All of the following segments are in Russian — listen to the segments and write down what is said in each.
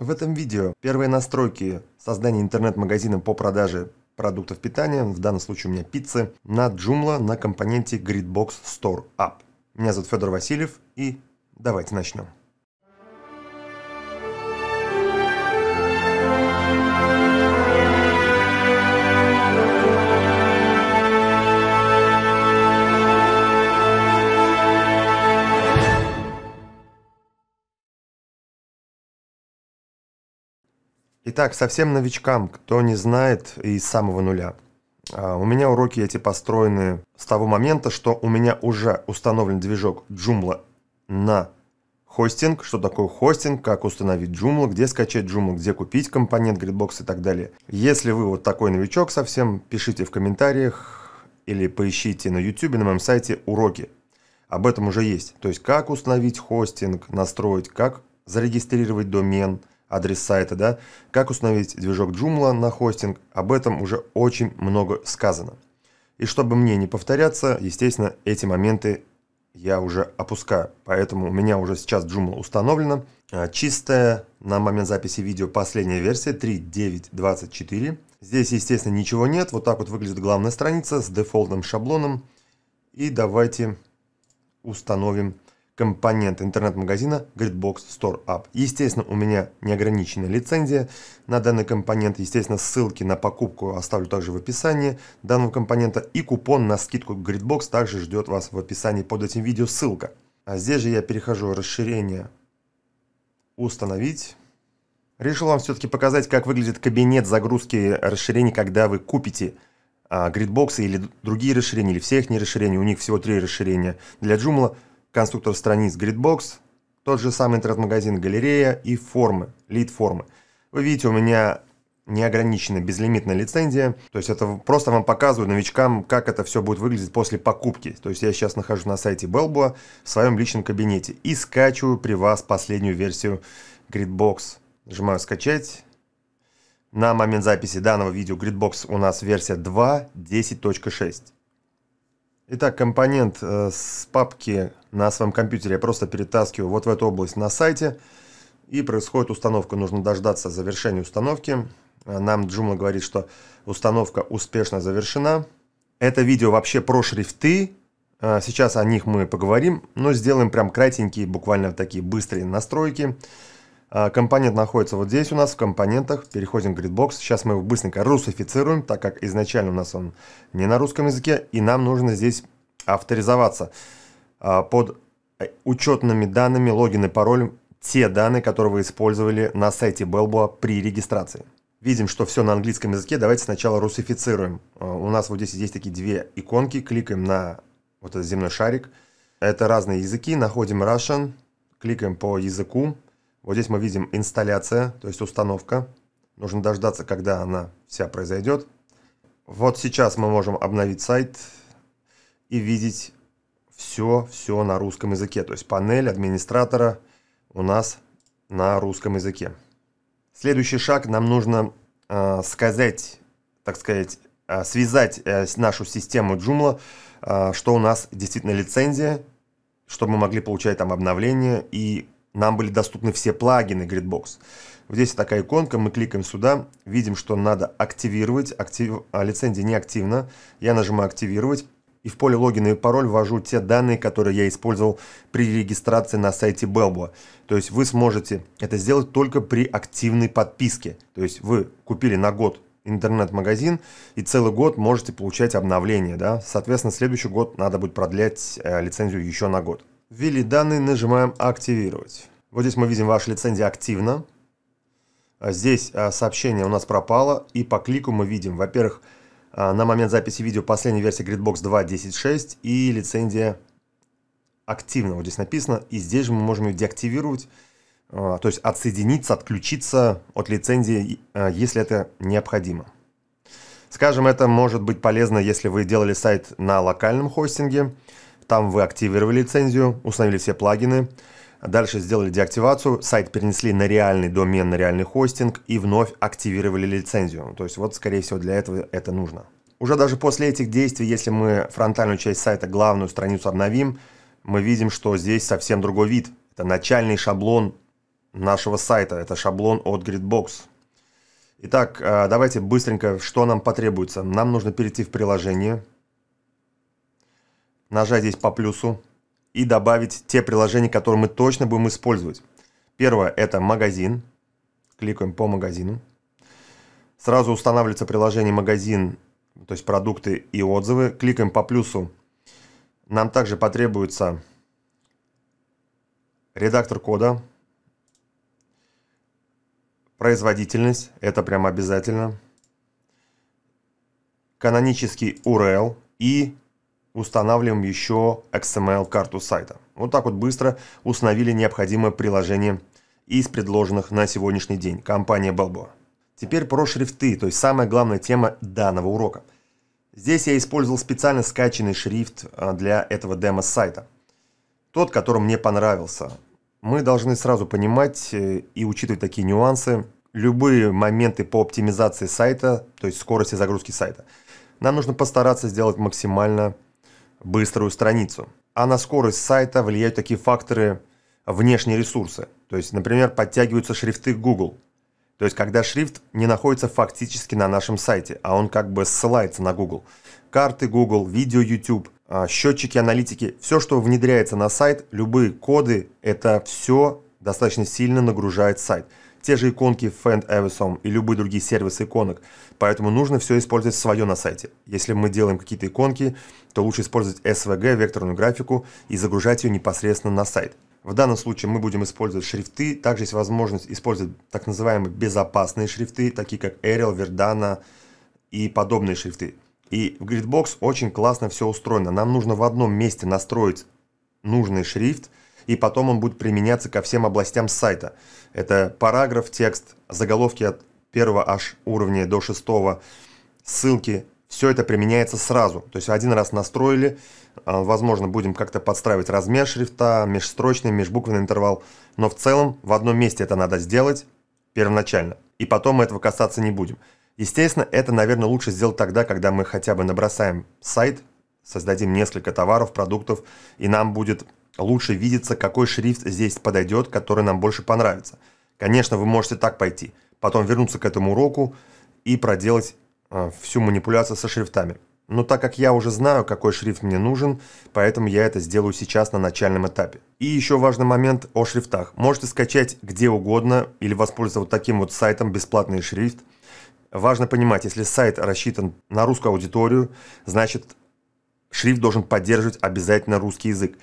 В этом видео первые настройки создания интернет-магазина по продаже продуктов питания, в данном случае у меня пиццы, на Joomla на компоненте Gridbox Store App. Меня зовут Федор Васильев и давайте начнем. Итак, совсем новичкам, кто не знает и с самого нуля. А, у меня уроки эти построены с того момента, что у меня уже установлен движок Joomla на хостинг, что такое хостинг, как установить Joomla, где скачать Joomla, где купить компонент, Gridbox и так далее. Если вы вот такой новичок совсем, пишите в комментариях или поищите на YouTube, на моем сайте уроки. Об этом уже есть. То есть как установить хостинг, настроить, как зарегистрировать домен – адрес сайта, да, как установить движок Joomla на хостинг, об этом уже очень много сказано. И чтобы мне не повторяться, естественно, эти моменты я уже опускаю. Поэтому у меня уже сейчас Joomla установлена. Чистая на момент записи видео последняя версия 3.9.24. Здесь, естественно, ничего нет. Вот так вот выглядит главная страница с дефолтным шаблоном. И давайте установим компонент интернет-магазина Gridbox Store App. Естественно, у меня неограниченная лицензия на данный компонент. Естественно, ссылки на покупку оставлю также в описании данного компонента. И купон на скидку Gridbox также ждет вас в описании под этим видео ссылка. А здесь же я перехожу расширение «Установить». Решил вам все-таки показать, как выглядит кабинет загрузки расширений, когда вы купите а, гридбоксы или другие расширения, или все их не расширения. У них всего три расширения для Joomla – конструктор страниц Gridbox, тот же самый интернет-магазин Галерея и формы, лид-формы. Вы видите, у меня неограниченная безлимитная лицензия. То есть это просто вам показываю новичкам, как это все будет выглядеть после покупки. То есть я сейчас нахожусь на сайте Belboa в своем личном кабинете и скачиваю при вас последнюю версию Gridbox. Нажимаю «Скачать». На момент записи данного видео Gridbox у нас версия 2.10.6. Итак, компонент э, с папки на своем компьютере, я просто перетаскиваю вот в эту область на сайте, и происходит установка. Нужно дождаться завершения установки. А, нам Joomla говорит, что установка успешно завершена. Это видео вообще про шрифты. А, сейчас о них мы поговорим, но сделаем прям кратенькие, буквально такие быстрые настройки. А, компонент находится вот здесь у нас в компонентах. Переходим в Gridbox. Сейчас мы его быстренько русифицируем, так как изначально у нас он не на русском языке, и нам нужно здесь авторизоваться. А, под э, учетными данными логин и пароль те данные, которые вы использовали на сайте Belboa при регистрации. Видим, что все на английском языке. Давайте сначала русифицируем. А, у нас вот здесь есть такие две иконки. Кликаем на вот этот земной шарик. Это разные языки. Находим Russian. Кликаем по языку. Вот здесь мы видим инсталляция, то есть установка. Нужно дождаться, когда она вся произойдет. Вот сейчас мы можем обновить сайт и видеть все, все на русском языке. То есть панель администратора у нас на русском языке. Следующий шаг нам нужно э, сказать, так сказать, э, связать э, нашу систему Joomla, э, что у нас действительно лицензия, чтобы мы могли получать там обновления, и нам были доступны все плагины Gridbox. Вот здесь такая иконка, мы кликаем сюда, видим, что надо активировать, актив... а лицензия не Я нажимаю активировать, и в поле логин и пароль ввожу те данные, которые я использовал при регистрации на сайте Belbo. То есть вы сможете это сделать только при активной подписке. То есть вы купили на год интернет-магазин и целый год можете получать обновления. Да? Соответственно, следующий год надо будет продлять э, лицензию еще на год. Ввели данные, нажимаем «Активировать». Вот здесь мы видим, ваша лицензия активна. Здесь э, сообщение у нас пропало, и по клику мы видим, во-первых, а, на момент записи видео последняя версия Gridbox 2.10.6 и лицензия активна. Вот здесь написано, и здесь же мы можем ее деактивировать, а, то есть отсоединиться, отключиться от лицензии, а, если это необходимо. Скажем, это может быть полезно, если вы делали сайт на локальном хостинге, там вы активировали лицензию, установили все плагины, Дальше сделали деактивацию, сайт перенесли на реальный домен, на реальный хостинг и вновь активировали лицензию. То есть вот, скорее всего, для этого это нужно. Уже даже после этих действий, если мы фронтальную часть сайта, главную страницу обновим, мы видим, что здесь совсем другой вид. Это начальный шаблон нашего сайта, это шаблон от Gridbox. Итак, э, давайте быстренько, что нам потребуется. Нам нужно перейти в приложение, нажать здесь по плюсу, и добавить те приложения, которые мы точно будем использовать. Первое – это магазин. Кликаем по магазину. Сразу устанавливается приложение «Магазин», то есть продукты и отзывы. Кликаем по плюсу. Нам также потребуется редактор кода, производительность, это прям обязательно, канонический URL и устанавливаем еще XML-карту сайта. Вот так вот быстро установили необходимое приложение из предложенных на сегодняшний день компания Balboa. Теперь про шрифты, то есть самая главная тема данного урока. Здесь я использовал специально скачанный шрифт а, для этого демо-сайта. Тот, который мне понравился. Мы должны сразу понимать э, и учитывать такие нюансы, любые моменты по оптимизации сайта, то есть скорости загрузки сайта. Нам нужно постараться сделать максимально быструю страницу. А на скорость сайта влияют такие факторы внешние ресурсы. То есть, например, подтягиваются шрифты Google. То есть, когда шрифт не находится фактически на нашем сайте, а он как бы ссылается на Google. Карты Google, видео YouTube, а, счетчики аналитики, все, что внедряется на сайт, любые коды, это все достаточно сильно нагружает сайт те же иконки Fend Evison и любые другие сервисы иконок, поэтому нужно все использовать свое на сайте. Если мы делаем какие-то иконки, то лучше использовать SVG, векторную графику, и загружать ее непосредственно на сайт. В данном случае мы будем использовать шрифты, также есть возможность использовать так называемые безопасные шрифты, такие как Arial, Verdana и подобные шрифты. И в Gridbox очень классно все устроено. Нам нужно в одном месте настроить нужный шрифт, и потом он будет применяться ко всем областям сайта. Это параграф, текст, заголовки от первого аж уровня до шестого, ссылки, все это применяется сразу. То есть один раз настроили, а, возможно, будем как-то подстраивать размер шрифта, межстрочный, межбуквенный интервал, но в целом в одном месте это надо сделать первоначально, и потом мы этого касаться не будем. Естественно, это, наверное, лучше сделать тогда, когда мы хотя бы набросаем сайт, создадим несколько товаров, продуктов, и нам будет лучше видится, какой шрифт здесь подойдет, который нам больше понравится. Конечно, вы можете так пойти, потом вернуться к этому уроку и проделать э, всю манипуляцию со шрифтами. Но так как я уже знаю, какой шрифт мне нужен, поэтому я это сделаю сейчас на начальном этапе. И еще важный момент о шрифтах. Можете скачать где угодно или воспользоваться вот таким вот сайтом «Бесплатный шрифт». Важно понимать, если сайт рассчитан на русскую аудиторию, значит шрифт должен поддерживать обязательно русский язык.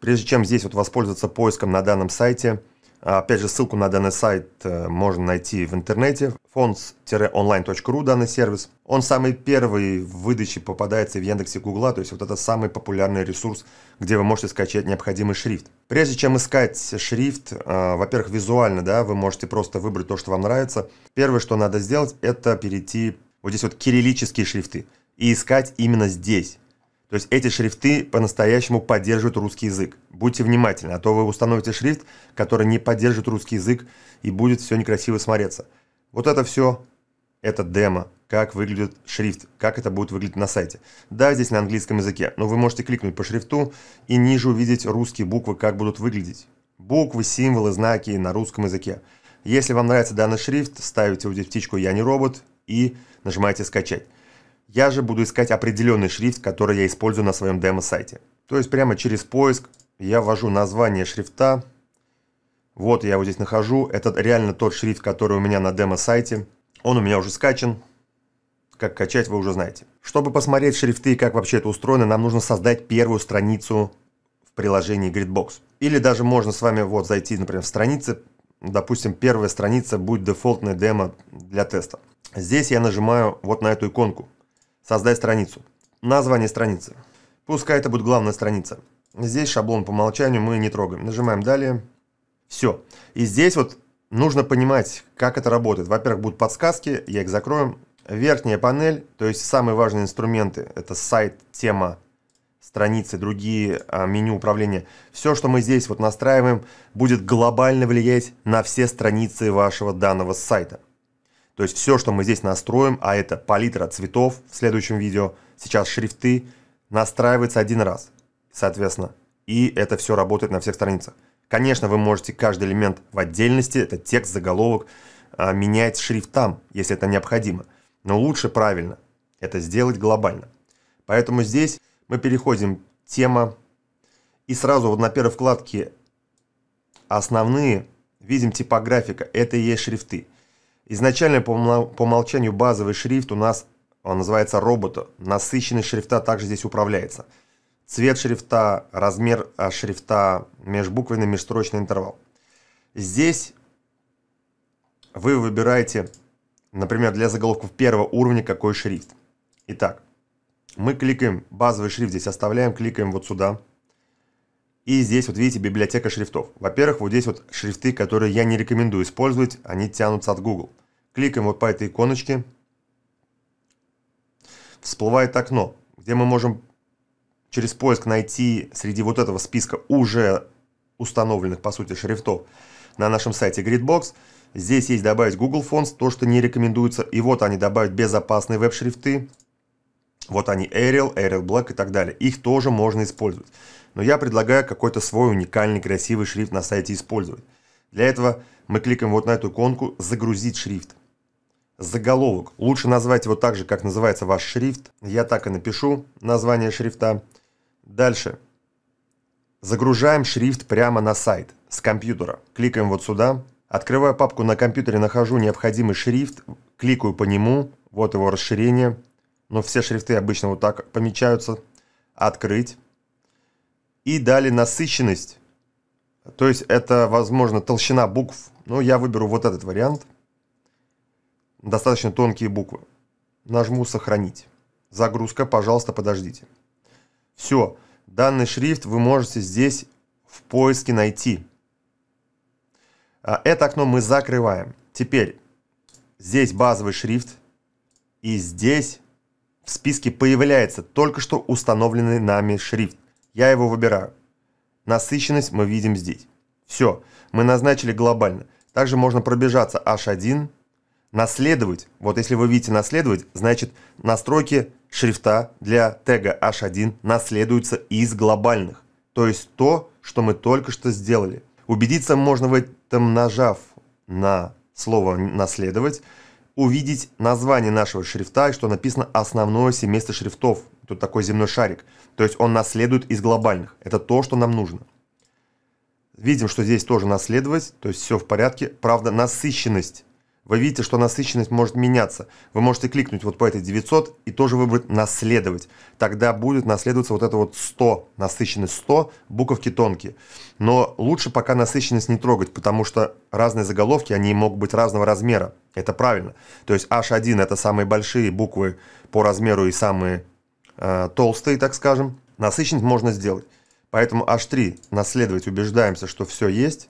Прежде чем здесь вот воспользоваться поиском на данном сайте, а, опять же ссылку на данный сайт э, можно найти в интернете, fonts-online.ru данный сервис. Он самый первый в выдаче попадается в Яндексе Гугла, то есть вот это самый популярный ресурс, где вы можете скачать необходимый шрифт. Прежде чем искать шрифт, э, во-первых, визуально, да, вы можете просто выбрать то, что вам нравится. Первое, что надо сделать, это перейти вот здесь вот кириллические шрифты и искать именно здесь. То есть эти шрифты по-настоящему поддерживают русский язык. Будьте внимательны, а то вы установите шрифт, который не поддержит русский язык, и будет все некрасиво смотреться. Вот это все, это демо, как выглядит шрифт, как это будет выглядеть на сайте. Да, здесь на английском языке, но вы можете кликнуть по шрифту и ниже увидеть русские буквы, как будут выглядеть. Буквы, символы, знаки на русском языке. Если вам нравится данный шрифт, ставите вот здесь птичку «Я не робот» и нажимаете «Скачать». Я же буду искать определенный шрифт, который я использую на своем демо-сайте. То есть прямо через поиск я ввожу название шрифта. Вот я его здесь нахожу. Это реально тот шрифт, который у меня на демо-сайте. Он у меня уже скачан. Как качать, вы уже знаете. Чтобы посмотреть шрифты и как вообще это устроено, нам нужно создать первую страницу в приложении Gridbox. Или даже можно с вами вот зайти, например, в страницы. Допустим, первая страница будет дефолтная демо для теста. Здесь я нажимаю вот на эту иконку Создай страницу. Название страницы. Пускай это будет главная страница. Здесь шаблон по умолчанию мы не трогаем. Нажимаем «Далее». Все. И здесь вот нужно понимать, как это работает. Во-первых, будут подсказки, я их закрою. Верхняя панель, то есть самые важные инструменты, это сайт, тема, страницы, другие а, меню управления. Все, что мы здесь вот настраиваем, будет глобально влиять на все страницы вашего данного сайта. То есть все, что мы здесь настроим, а это палитра цветов в следующем видео, сейчас шрифты, настраивается один раз, соответственно. И это все работает на всех страницах. Конечно, вы можете каждый элемент в отдельности, это текст, заголовок, а, менять шрифтам, если это необходимо. Но лучше правильно это сделать глобально. Поэтому здесь мы переходим тема. И сразу вот на первой вкладке основные видим типографика. Это и есть шрифты. Изначально по, умолчанию базовый шрифт у нас, он называется роботу. Насыщенность шрифта также здесь управляется. Цвет шрифта, размер э, шрифта, межбуквенный межстрочный интервал. Здесь вы выбираете, например, для заголовков первого уровня какой шрифт. Итак, мы кликаем, базовый шрифт здесь оставляем, кликаем вот сюда. И здесь вот видите библиотека шрифтов. Во-первых, вот здесь вот шрифты, которые я не рекомендую использовать, они тянутся от Google. Кликаем вот по этой иконочке. Всплывает окно, где мы можем через поиск найти среди вот этого списка уже установленных, по сути, шрифтов на нашем сайте Gridbox. Здесь есть добавить Google Fonts, то, что не рекомендуется. И вот они добавят безопасные веб-шрифты. Вот они Arial, Arial Black и так далее. Их тоже можно использовать но я предлагаю какой-то свой уникальный красивый шрифт на сайте использовать. Для этого мы кликаем вот на эту иконку «Загрузить шрифт». Заголовок. Лучше назвать его так же, как называется ваш шрифт. Я так и напишу название шрифта. Дальше. Загружаем шрифт прямо на сайт с компьютера. Кликаем вот сюда. Открываю папку на компьютере, нахожу необходимый шрифт, кликаю по нему, вот его расширение. Но все шрифты обычно вот так помечаются. Открыть и дали насыщенность. То есть это, возможно, толщина букв. Но я выберу вот этот вариант. Достаточно тонкие буквы. Нажму «Сохранить». Загрузка, пожалуйста, подождите. Все. Данный шрифт вы можете здесь в поиске найти. А, это окно мы закрываем. Теперь здесь базовый шрифт. И здесь в списке появляется только что установленный нами шрифт. Я его выбираю. Насыщенность мы видим здесь. Все, мы назначили глобально. Также можно пробежаться H1, наследовать. Вот если вы видите наследовать, значит настройки шрифта для тега H1 наследуются из глобальных. То есть то, что мы только что сделали. Убедиться можно в этом, нажав на слово «наследовать», увидеть название нашего шрифта и что написано «основное семейство шрифтов», Тут такой земной шарик. То есть он наследует из глобальных. Это то, что нам нужно. Видим, что здесь тоже наследовать, то есть все в порядке. Правда, насыщенность. Вы видите, что насыщенность может меняться. Вы можете кликнуть вот по этой 900 и тоже выбрать «наследовать». Тогда будет наследоваться вот это вот 100, насыщенность 100, буковки тонкие. Но лучше пока насыщенность не трогать, потому что разные заголовки, они могут быть разного размера. Это правильно. То есть H1 – это самые большие буквы по размеру и самые э, толстые, так скажем, насыщенность можно сделать. Поэтому H3 наследовать убеждаемся, что все есть.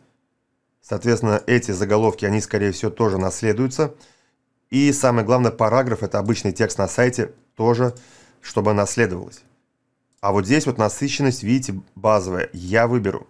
Соответственно, эти заголовки, они, скорее всего, тоже наследуются. И самое главное, параграф, это обычный текст на сайте, тоже, чтобы наследовалось. А вот здесь вот насыщенность, видите, базовая. Я выберу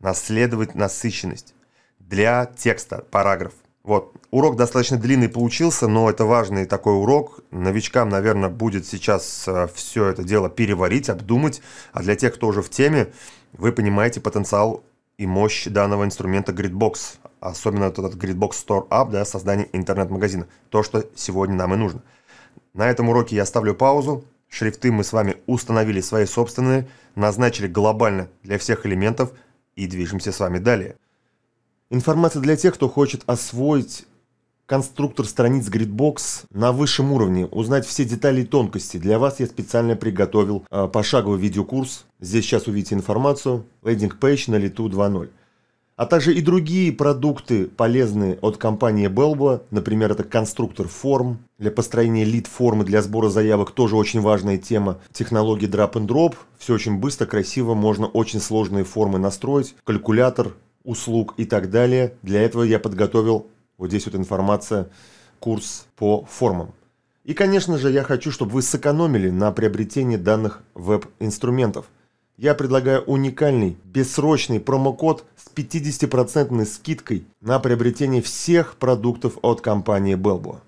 наследовать насыщенность для текста, параграф. Вот. Урок достаточно длинный получился, но это важный такой урок. Новичкам, наверное, будет сейчас э, все это дело переварить, обдумать. А для тех, кто уже в теме, вы понимаете потенциал и мощь данного инструмента Gridbox. Особенно вот этот Gridbox Store App да, создание интернет-магазина. То, что сегодня нам и нужно. На этом уроке я ставлю паузу. Шрифты мы с вами установили свои собственные, назначили глобально для всех элементов и движемся с вами далее. Информация для тех, кто хочет освоить конструктор страниц Gridbox на высшем уровне, узнать все детали и тонкости. Для вас я специально приготовил э, пошаговый видеокурс. Здесь сейчас увидите информацию. лейдинг пейдж на лету 2.0. А также и другие продукты полезные от компании Belbo. Например, это конструктор форм для построения лид-формы для сбора заявок. Тоже очень важная тема. Технологии drop and drop. Все очень быстро, красиво. Можно очень сложные формы настроить. Калькулятор, услуг и так далее. Для этого я подготовил, вот здесь вот информация, курс по формам. И, конечно же, я хочу, чтобы вы сэкономили на приобретении данных веб-инструментов. Я предлагаю уникальный бессрочный промокод с 50% скидкой на приобретение всех продуктов от компании Belbo.